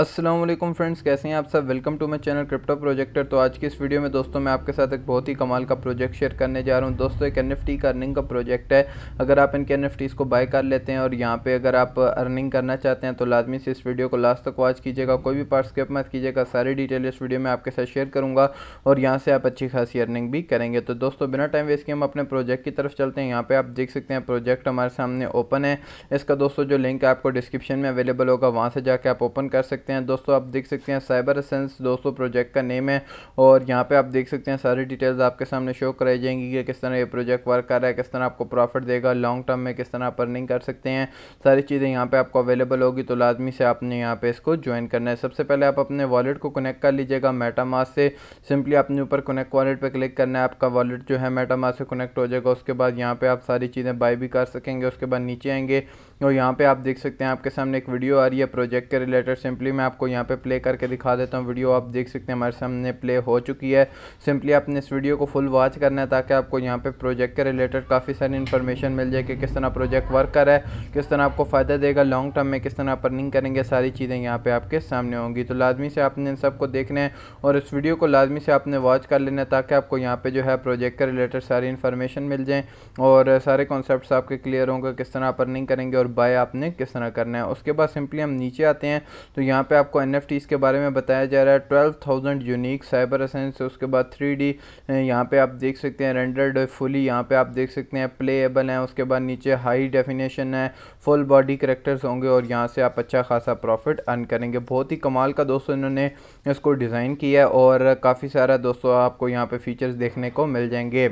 Aslam friends कैसे हैं आप सब welcome to my channel crypto projector तो आज की इस वीडियो में दोस्तों मैं आपके साथ एक बहुत ही कमाल का प्रोजेक्ट शेयर करने जा रहा हूं दोस्तों एक एन का अर्निंग का प्रोजेक्ट है अगर आप इनके एन को बाय कर लेते हैं और यहां पे अगर आप अर्निंग करना चाहते हैं तो लाजमी से इस वीडियो को लास्ट तक वॉच कीजिएगा कोई भी पार्ट स्किप मत कीजिएगा सारी डिटेल इस वीडियो में आपके साथ शेयर करूँगा और यहाँ से आप अच्छी खासी अर्निंग भी करेंगे तो दोस्तों बिना टाइम वेस्ट किए हम अपने प्रोजेक्ट की तरफ चलते हैं यहाँ पर आप देख सकते हैं प्रोजेक्ट हमारे सामने ओपन है इसका दोस्तों जो लिंक है आपको डिस्क्रिप्शन में अवेलेबल होगा वहाँ से जाकर आप ओपन कर सकते सकते हैं दोस्तों आप देख सकते हैं साइबर सेंस दोस्तों प्रोजेक्ट का नेम है और यहाँ पे आप देख सकते हैं सारी डिटेल्स आपके सामने शो कराई जाएंगी कि किस तरह ये प्रोजेक्ट वर्क कर रहा है किस तरह आपको प्रॉफिट देगा लॉन्ग टर्म में किस तरह आप अर्निंग कर सकते हैं सारी चीज़ें यहाँ पर आपको अवेलेबल होगी तो लाजमी से आपने यहाँ पर इसको ज्वाइन करना है सबसे पहले आप अपने वॉलेट को कनेक्ट कर लीजिएगा मेटामास से सिंपली अपने ऊपर कनेक्ट वॉलेट पर क्लिक करना है आपका वॉलेट जो है मेटामास से कनेक्ट हो जाएगा उसके बाद यहाँ पर आप सारी चीज़ें बाई भी कर सकेंगे उसके बाद नीचे आएंगे और यहाँ पे आप देख सकते हैं आपके सामने एक वीडियो आ रही है प्रोजेक्ट के रिलेटेड सिंपली मैं आपको यहाँ पे प्ले करके दिखा देता हूँ वीडियो आप देख सकते हैं हमारे सामने प्ले हो चुकी है सिंपली आपने इस वीडियो को फुल वॉच करना है ताकि आपको यहाँ पे प्रोजेक्ट के रिलेटेड काफ़ी सारी इन्फॉर्मेशन मिल जाए कि किस तरह प्रोजेक्ट वर्क कर रहा है किस तरह आपको फ़ायदा देगा लॉन्ग टर्म में किस तरह आप अर्निंग करेंगे सारी चीज़ें यहाँ पर आपके सामने होंगी तो लाजमी से आपने इन सबको देखना है और इस वीडियो को लाजमी से आपने वॉच कर लेना है ताकि आपको यहाँ पर जो है प्रोजेक्ट के रिलेटेड सारी इन्फॉर्मेशन मिल जाए और सारे कॉन्सेप्ट आपके क्लियर होंगे किस तरह आप अर्निंग करेंगे और बाय आपने किस तरह करना है उसके बाद सिंपली हम नीचे आते हैं तो यहाँ यहाँ पे आपको एन के बारे में बताया जा रहा है twelve thousand unique cyber ascension उसके बाद थ्री डी यहाँ पर आप देख सकते हैं रेंडर्ड फुली यहाँ पे आप देख सकते हैं प्लेएबल हैं उसके बाद नीचे हाई डेफिनेशन है फुल बॉडी करेक्टर्स होंगे और यहाँ से आप अच्छा खासा प्रॉफिट अर्न करेंगे बहुत ही कमाल का दोस्तों इन्होंने इसको डिज़ाइन किया है और काफ़ी सारा दोस्तों आपको यहाँ पर फीचर्स देखने को मिल जाएंगे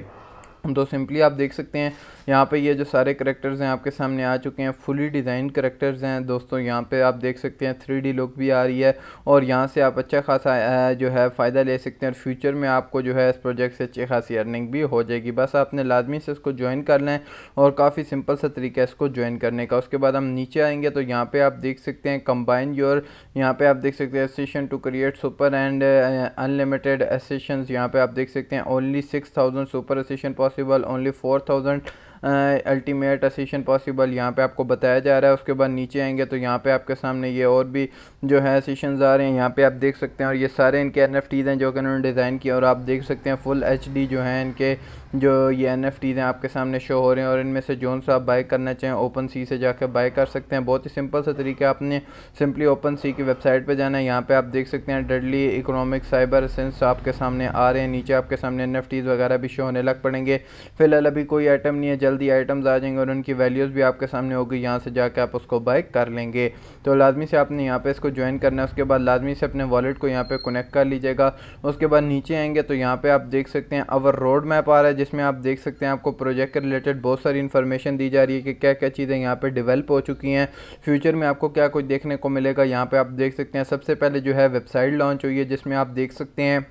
तो सिंपली आप देख सकते हैं यहाँ पे ये जो सारे करेक्टर्स हैं आपके सामने आ चुके हैं फुली डिज़ाइन करेक्टर्स हैं दोस्तों यहाँ पे आप देख सकते हैं थ्री डी लुक भी आ रही है और यहाँ से आप अच्छा खासा जो है फ़ायदा ले सकते हैं और फ्यूचर में आपको जो है इस प्रोजेक्ट से अच्छी खासी अर्निंग भी हो जाएगी बस आपने लाजमी से इसको ज्वाइन कर लें और काफ़ी सिंपल सा तरीका है इसको ज्वाइन करने का उसके बाद हम नीचे आएंगे तो यहाँ पर आप देख सकते हैं कम्बाइन योर यहाँ पर आप देख सकते हैं ascension to create super and unlimited ascension यहाँ पर आप देख सकते हैं only six thousand super ascension poss possible only four thousand ultimate ascension possible यहाँ पे आपको बताया जा रहा है उसके बाद नीचे आएंगे तो यहाँ पे आपके सामने ये और भी जो है असीशन आ रहे हैं यहाँ पे आप देख सकते हैं और ये सारे इनके एन हैं जो कि उन्होंने डिज़ाइन किया और आप देख सकते हैं फुल एच जो है इनके जो ये एन एफ हैं आपके सामने शो हो रहे हैं और इनमें से जोन सा आप बाय करना चाहें ओपन सी से जाकर बाय कर सकते हैं बहुत ही सिंपल सा तरीका आपने सिंपली ओपन सी की वेबसाइट पर जाना है यहाँ पर आप देख सकते हैं डेडली इकोनॉमिक साइबर सेंस आपके सामने आ रहे हैं नीचे आपके सामने एन वगैरह भी शो होने लग पड़ेंगे फिलहाल अभी कोई आइटम नहीं है जल्दी आइटम्स आ जाएंगे और उनकी वैल्यूज़ भी आपके सामने होगी यहाँ से जाकर आप उसको बाय कर लेंगे तो लाजमी से आपने यहाँ पर इसको ज्वाइन करना है उसके बाद लाजमी से अपने वॉलेट को यहाँ पर कनेक्ट कर लीजिएगा उसके बाद नीचे आएंगे तो यहाँ पर आप देख सकते हैं अवर रोड मैप आ रहा है जिसमें आप देख सकते हैं आपको प्रोजेक्ट के रिलेटेड बहुत सारी इन्फॉर्मेशन दी जा रही है कि क्या क्या चीज़ें यहाँ पर डिवेल्प हो चुकी हैं फ्यूचर में आपको क्या कुछ देखने को मिलेगा यहाँ पर आप देख सकते हैं सबसे पहले जो है वेबसाइट लॉन्च हुई है जिसमें आप देख सकते हैं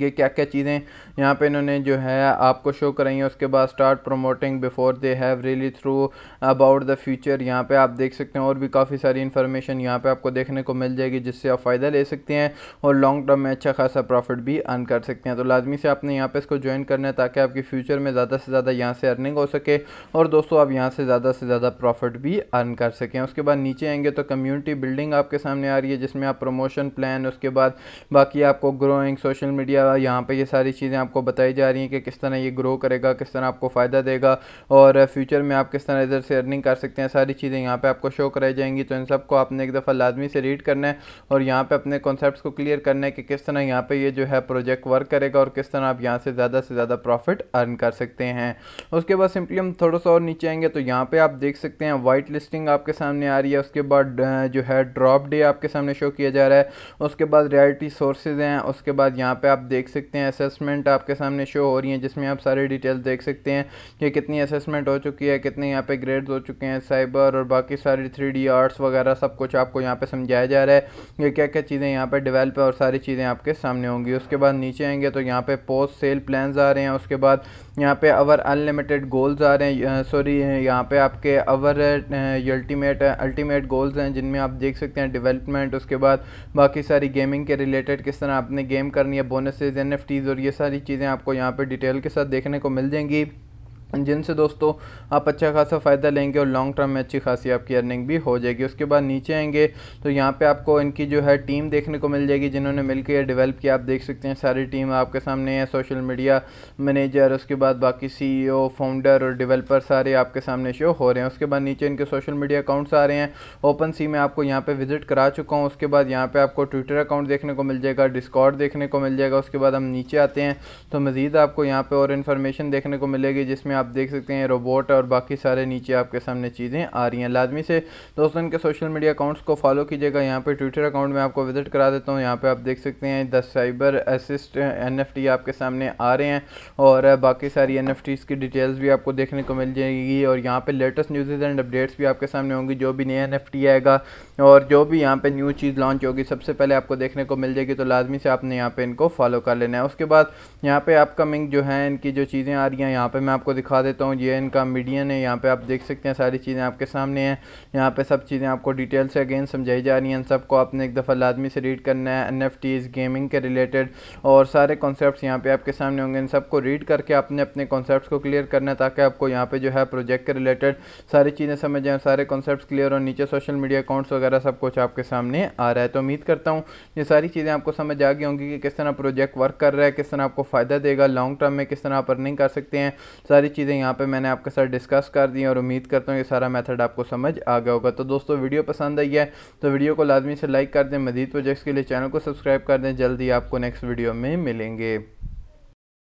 ये क्या क्या चीज़ें यहाँ पे इन्होंने जो है आपको शो कराई हैं उसके बाद start promoting before they have really through about the future यहाँ पे आप देख सकते हैं और भी काफ़ी सारी इन्फॉर्मेशन यहाँ पे आपको देखने को मिल जाएगी जिससे आप फ़ायदा ले सकते हैं और लॉन्ग टर्म में अच्छा खासा प्रॉफिट भी अर्न कर सकते हैं तो लाजमी से आपने यहाँ पर इसको ज्वाइन करना है ताकि आपके फ्यूचर में ज़्यादा से ज़्यादा यहाँ से अर्निंग हो सके और दोस्तों आप यहाँ से ज़्यादा से ज़्यादा प्रॉफिट भी अर्न कर सकें उसके बाद नीचे आएंगे तो कम्यूनिटी बिल्डिंग आपके सामने आ रही है जिसमें आप प्रमोशन प्लान उसके बाद बाकी आपको ग्रोइंग सोशल मीडिया या यहाँ पे ये सारी चीज़ें आपको बताई जा रही हैं कि किस तरह ये ग्रो करेगा किस तरह आपको फ़ायदा देगा और फ्यूचर में आप किस तरह इधर से अर्निंग कर सकते हैं सारी चीज़ें यहाँ पर आपको शो कराई जाएंगी तो इन सबको आपने एक दफ़ा लाजमी से रीड करना है और यहाँ पर अपने कॉन्सेप्ट को क्लियर करना है कि किस तरह यहाँ पर ये जो है प्रोजेक्ट वर्क करेगा और किस तरह आप यहाँ से ज़्यादा से ज़्यादा प्रॉफिट अर्न कर सकते हैं उसके बाद सिंपली हम थोड़ा सा और नीचे आएंगे तो यहाँ पर आप देख सकते हैं वाइट लिस्टिंग आपके सामने आ रही है उसके बाद जो है ड्रॉप डे आपके सामने शो किया जा रहा है उसके बाद रियलिटी सोर्सेज हैं उसके बाद यहाँ पे आप देख सकते हैं असेसमेंट आपके सामने शो हो रही हैं जिसमें आप सारे डिटेल्स देख सकते हैं कि कितनी असेसमेंट हो चुकी है कितने यहाँ पे ग्रेड्स हो चुके हैं साइबर और बाकी सारी थ्री डी आर्ट्स वगैरह सब कुछ आपको यहाँ पे समझाया जा रहा है कि क्या क्या चीज़ें यहाँ पे डिवेल्प है और सारी चीज़ें आपके सामने होंगी उसके बाद नीचे आएंगे तो यहाँ पे पोस्ट सेल प्लान आ रहे हैं उसके बाद यहाँ पे अवर अनलिमिटेड गोल्स आ रहे हैं सॉरी यहाँ पे आपके अवर अल्टीमेट अल्टीमेट गोल्स हैं जिनमें आप देख सकते हैं डिवेलपमेंट उसके बाद बाकी सारी गेमिंग के रिलेटेड किस तरह आपने गेम करनी है बोनस मैसेज एन और ये सारी चीज़ें आपको यहाँ पर डिटेल के साथ देखने को मिल जाएंगी जिनसे दोस्तों आप अच्छा खासा फ़ायदा लेंगे और लॉन्ग टर्म में अच्छी खासी आपकी अर्निंग भी हो जाएगी उसके बाद नीचे आएंगे तो यहाँ पे आपको इनकी जो है टीम देखने को मिल जाएगी जिन्होंने मिलकर ये डेवलप किया आप देख सकते हैं सारी टीम आपके सामने है सोशल मीडिया मैनेजर उसके बाद बाकी सी फाउंडर और डिवेलपर सारे आपके सामने शो हो रहे हैं उसके बाद नीचे इनके सोशल मीडिया अकाउंट्स आ रहे हैं ओपन सी में आपको यहाँ पर विजिट करा चुका हूँ उसके बाद यहाँ पर आपको ट्विटर अकाउंट देखने को मिल जाएगा डिस्कॉट देखने को मिल जाएगा उसके बाद हम नीचे आते हैं तो मज़ीद आपको यहाँ पर और इन्फॉर्मेशन देखने को मिलेगी जिसमें आप आप देख सकते हैं रोबोट और बाकी सारे नीचे आपके सामने चीज़ें आ रही हैं लाजमी से दोस्तों इनके सोशल मीडिया अकाउंट्स को फॉलो कीजिएगा यहाँ पर ट्विटर अकाउंट में आपको विजिट करा देता हूँ यहाँ पर आप देख सकते हैं द साइबर असिस्ट एन आपके सामने आ रहे हैं और बाकी सारी एन की डिटेल्स भी आपको देखने को मिल जाएगी और यहाँ पर लेटेस्ट न्यूज़ एंड अपडेट्स भी आपके सामने होंगी जो भी नया एन आएगा और जो भी यहाँ पर न्यू चीज़ लॉन्च होगी सबसे पहले आपको देखने को मिल जाएगी तो लाजमी से आपने यहाँ पर इनको फॉलो कर लेना है उसके बाद यहाँ पर अपकमिंग जो है इनकी जो चीज़ें आ रही हैं यहाँ पर मैं आपको दिखा देता हूँ ये इनका मीडियन है यहाँ पे आप देख सकते हैं सारी चीज़ें आपके सामने हैं यहाँ पे सब चीज़ें आपको डिटेल से अगेन समझाई जा रही हैं इन सबको आपने एक दफ़ा लाजमी से रीड करना है एन एफ टीज़ गेमिंग के रिलेटेड और सारे कॉन्सेप्ट यहाँ पर आपके सामने होंगे इन सबको रीड करके अपने अपने कॉन्सेप्ट को क्लियर करना है ताकि आपको यहाँ पर जो है प्रोजेक्ट के रिलेटेड सारी चीज़ें समझ आएँ सारे कॉन्सेप्ट क्लियर और नीचे सोशल मीडिया अकाउंट्स वगैरह सब कुछ आपके सामने आ रहा है तो उम्मीद करता हूँ ये सारी चीज़ें आपको समझ आ गई होंगी कि किस तरह प्रोजेक्ट वर्क कर रहा है किस तरह आपको फ़ायदा देगा लॉन्ग टर्म में किस तरह आप अर्निंग कर सकते हैं सारी चीज़ें यहाँ पे मैंने आपके साथ डिस्कस कर दी और उम्मीद करता हूँ ये सारा मेथड आपको समझ आ गया होगा तो दोस्तों वीडियो पसंद आई है तो वीडियो को लाजमी से लाइक कर दें मजीद प्रोजेक्ट्स के लिए चैनल को सब्सक्राइब कर दें जल्दी आपको नेक्स्ट वीडियो में मिलेंगे